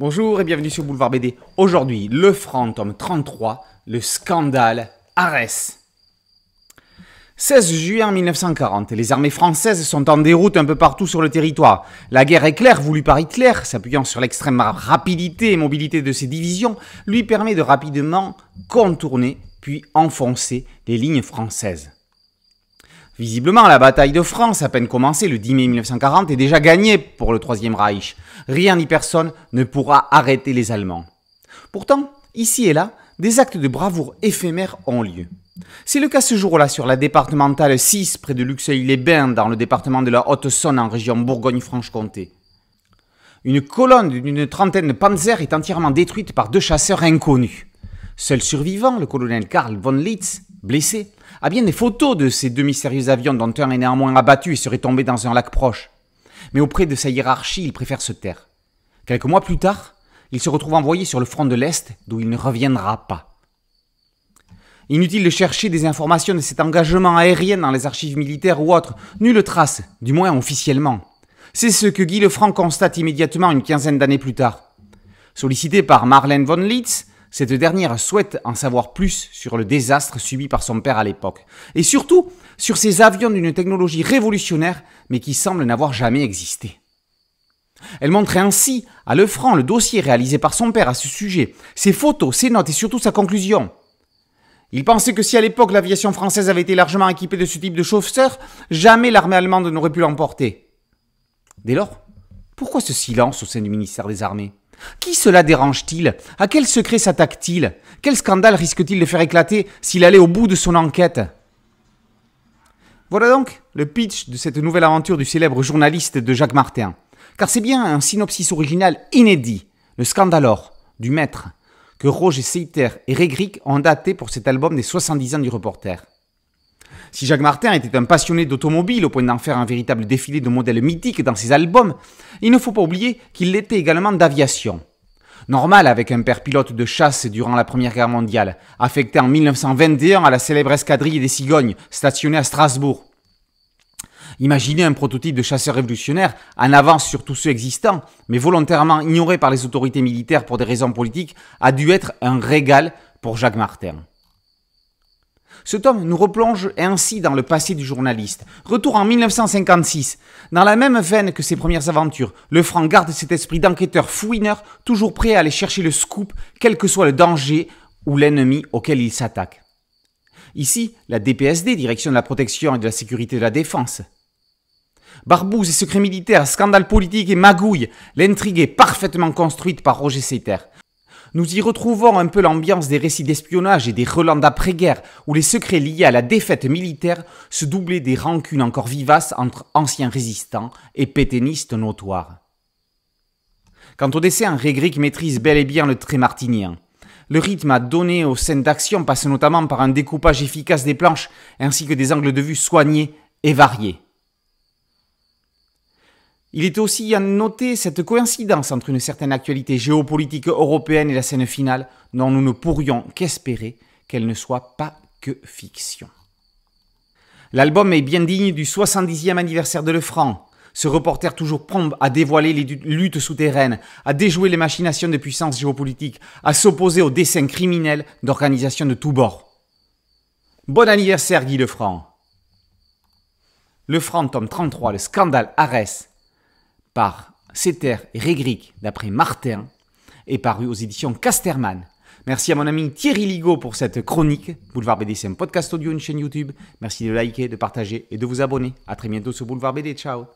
Bonjour et bienvenue sur Boulevard BD. Aujourd'hui, Le front, tome 33, le scandale Arès. 16 juin 1940, les armées françaises sont en déroute un peu partout sur le territoire. La guerre éclair voulue par Hitler, s'appuyant sur l'extrême rapidité et mobilité de ses divisions, lui permet de rapidement contourner puis enfoncer les lignes françaises. Visiblement, la bataille de France, à peine commencée le 10 mai 1940, est déjà gagnée pour le Troisième Reich. Rien ni personne ne pourra arrêter les Allemands. Pourtant, ici et là, des actes de bravoure éphémères ont lieu. C'est le cas ce jour-là sur la départementale 6 près de Luxeuil-les-Bains dans le département de la Haute-Saône en région Bourgogne-Franche-Comté. Une colonne d'une trentaine de panzers est entièrement détruite par deux chasseurs inconnus. Seul survivant, le colonel Karl von Litz, Blessé, a ah bien des photos de ces deux mystérieux avions dont un est néanmoins abattu et serait tombé dans un lac proche. Mais auprès de sa hiérarchie, il préfère se taire. Quelques mois plus tard, il se retrouve envoyé sur le front de l'Est d'où il ne reviendra pas. Inutile de chercher des informations de cet engagement aérien dans les archives militaires ou autres, nulle trace, du moins officiellement. C'est ce que Guy Lefranc constate immédiatement une quinzaine d'années plus tard. Sollicité par Marlène von Litz, cette dernière souhaite en savoir plus sur le désastre subi par son père à l'époque, et surtout sur ces avions d'une technologie révolutionnaire mais qui semble n'avoir jamais existé. Elle montrait ainsi à Lefranc le dossier réalisé par son père à ce sujet, ses photos, ses notes et surtout sa conclusion. Il pensait que si à l'époque l'aviation française avait été largement équipée de ce type de chauffeurs, jamais l'armée allemande n'aurait pu l'emporter. Dès lors, pourquoi ce silence au sein du ministère des Armées qui cela dérange-t-il À quel secret s'attaque-t-il Quel scandale risque-t-il de faire éclater s'il allait au bout de son enquête Voilà donc le pitch de cette nouvelle aventure du célèbre journaliste de Jacques Martin. Car c'est bien un synopsis original inédit, le scandaleur du maître, que Roger Seiter et Régric ont daté pour cet album des 70 ans du reporter. Si Jacques Martin était un passionné d'automobile au point d'en faire un véritable défilé de modèles mythiques dans ses albums, il ne faut pas oublier qu'il l'était également d'aviation. Normal avec un père pilote de chasse durant la Première Guerre mondiale, affecté en 1921 à la célèbre escadrille des Cigognes, stationnée à Strasbourg. Imaginer un prototype de chasseur révolutionnaire en avance sur tous ceux existants, mais volontairement ignoré par les autorités militaires pour des raisons politiques, a dû être un régal pour Jacques Martin. Ce tome nous replonge ainsi dans le passé du journaliste. Retour en 1956. Dans la même veine que ses premières aventures, le garde cet esprit d'enquêteur fouineur, toujours prêt à aller chercher le scoop, quel que soit le danger ou l'ennemi auquel il s'attaque. Ici, la DPSD, Direction de la Protection et de la Sécurité de la Défense. Barbouze et secret militaire, scandale politique et magouille, l'intrigue est parfaitement construite par Roger Seyter. Nous y retrouvons un peu l'ambiance des récits d'espionnage et des relents d'après-guerre, où les secrets liés à la défaite militaire se doublaient des rancunes encore vivaces entre anciens résistants et pétainistes notoires. Quant au dessin, Régric maîtrise bel et bien le trait martinien. Le rythme à donner aux scènes d'action passe notamment par un découpage efficace des planches, ainsi que des angles de vue soignés et variés. Il est aussi à noter cette coïncidence entre une certaine actualité géopolitique européenne et la scène finale, dont nous ne pourrions qu'espérer qu'elle ne soit pas que fiction. L'album est bien digne du 70e anniversaire de Lefranc, ce reporter toujours prompt à dévoiler les luttes souterraines, à déjouer les machinations de puissances géopolitiques, à s'opposer aux dessins criminels d'organisations de tous bords. Bon anniversaire Guy Lefranc Lefranc, tome 33, le scandale Arès, par Céter et Régric, d'après Martin, et paru aux éditions Casterman. Merci à mon ami Thierry Ligo pour cette chronique. Boulevard BD, c'est un podcast audio, une chaîne YouTube. Merci de liker, de partager et de vous abonner. À très bientôt sur Boulevard BD. Ciao